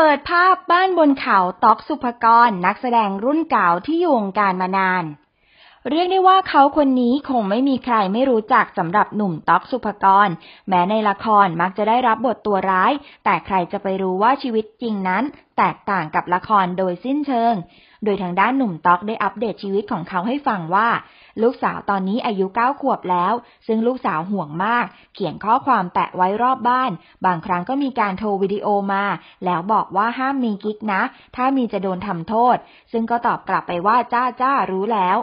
เปิดภาพบ้านบนเขาต๊อกสุภกร นักแสดงรุ่นเก่าที่อยู่วงการมานานเรียกได้ว่าเขาคนนี้คงไม่มีใครไม่รู้จักสำหรับหนุ่มต๊อกสุภกร แม้ในละครมักจะได้รับบทตัวร้าย แต่ใครจะไปรู้ว่าชีวิตจริงนั้น แตกต่างกับละครโดยสิ้นเชิง โดยทางด้านหนุ่มต๊อกได้อัปเดตชีวิตของเขาให้ฟังว่า ลูกสาวตอนนี้อายุเก้าขวบแล้ว ซึ่งลูกสาวห่วงมาก เขียนข้อความแปะไว้รอบบ้าน บางครั้งก็มีการโทรวิดีโอมา แล้วบอกว่าห้ามมีกิ๊กนะ ถ้ามีจะโดนทำโทษ ซึ่งก็ตอบกลับไปว่าจ้าจ้ารู้แล้ว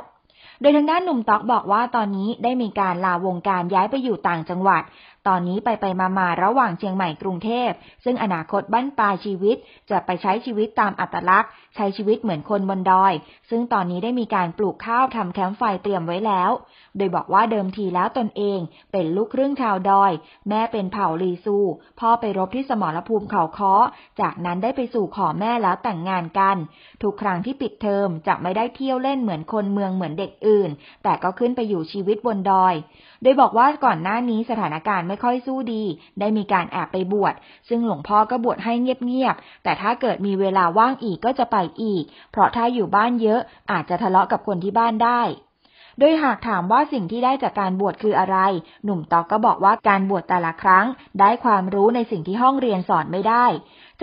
โดยทางด้านหนุ่มต๊อกบอกว่าตอนนี้ได้มีการลาวงการย้ายไปอยู่ต่างจังหวัดตอนนี้ไปไปมามาระหว่างเชียงใหม่กรุงเทพซึ่งอนาคตบั้นปลายชีวิต จะไปใช้ชีวิตตามอัตลักษณ์ใช้ชีวิตเหมือนคนบนดอย ซึ่งตอนนี้ได้มีการปลูกข้าว ทำแคมป์ไฟเตรียมไว้แล้ว โดยบอกว่าเดิมทีแล้วตนเอง เป็นลูกครึ่งชาวดอย แม่เป็นเผ่าลีซู พ่อไปรบที่สมรภูมิเขาค้อจากนั้นได้ไปสู่ขอแม่แล้วแต่งงานกันทุกครั้งที่ปิดเทอมจะไม่ได้เที่ยวเล่นเหมือนคนเมืองเหมือนเด็กอื่น แต่ก็ขึ้นไปอยู่ชีวิตบนดอย โดยบอกว่าก่อนหน้านี้สถานการณ์ไม่ค่อยสู้ดี ได้มีการแอบไปบวช ซึ่งหลวงพ่อก็บวชให้เงียบๆ แต่ถ้าเกิดมีเวลาว่างอีกก็จะไปอีก เพราะถ้าอยู่บ้านเยอะอาจจะทะเลาะกับคนที่บ้านได้ โดยหากถามว่าสิ่งที่ได้จากการบวชคืออะไร หนุ่มตอกก็บอกว่าการบวชแต่ละครั้ง ได้ความรู้ในสิ่งที่ห้องเรียนสอนไม่ได้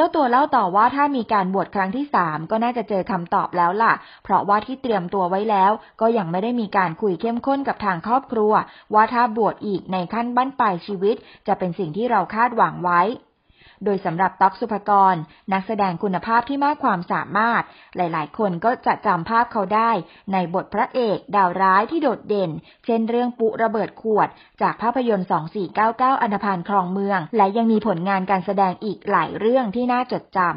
จ้าตัวเล่าต่อว่าถ้ามีการบวชครั้งที่สามก็น่าจะเจอคำตอบแล้วล่ะ เพราะว่าที่เตรียมตัวไว้แล้วก็ยังไม่ได้มีการคุยเข้มข้นกับทางครอบครัว ว่าถ้าบวชอีกในขั้นบั้นปลายชีวิตจะเป็นสิ่งที่เราคาดหวังไว้โดยสำหรับต๊อกสุภกร นักแสดงคุณภาพที่มากความสามารถ หลาย ๆ คนก็จะจำภาพเขาได้ในบทพระเอกดาวร้ายที่โดดเด่น เช่นเรื่องปุระเบิดขวด จากภาพยนตร์ 2499อันพานคลองเมือง และยังมีผลงานการแสดงอีกหลายเรื่องที่น่าจดจำ